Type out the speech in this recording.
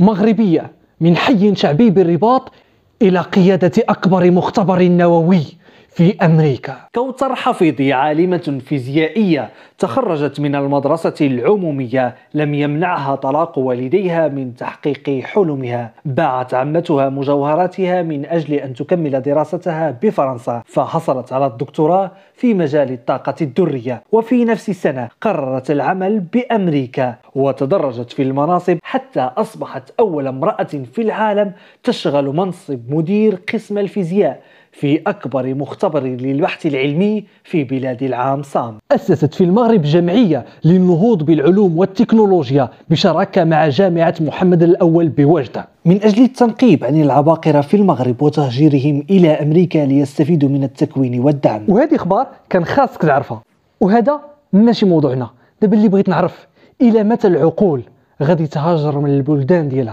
مغربية من حي شعبي بالرباط إلى قيادة أكبر مختبر نووي في أمريكا كوثر حفيظي عالمة فيزيائية تخرجت من المدرسة العمومية لم يمنعها طلاق والديها من تحقيق حلمها باعت عمتها مجوهراتها من أجل أن تكمل دراستها بفرنسا فحصلت على الدكتوراه في مجال الطاقة الذرية وفي نفس السنة قررت العمل بأمريكا وتدرجت في المناصب حتى أصبحت أول امرأة في العالم تشغل منصب مدير قسم الفيزياء في أكبر مختبر للبحث العلمي في بلاد العام صام أسست في المغرب جمعية للنهوض بالعلوم والتكنولوجيا بشراكة مع جامعة محمد الأول بوجدة من أجل التنقيب عن العباقرة في المغرب وتهجيرهم إلى أمريكا ليستفيدوا من التكوين والدعم وهذه إخبار كان خاصك تعرفها وهذا ماشي موضوعنا دابا اللي بغيت نعرف إلى متى العقول غادي تهاجر من البلدان ديالها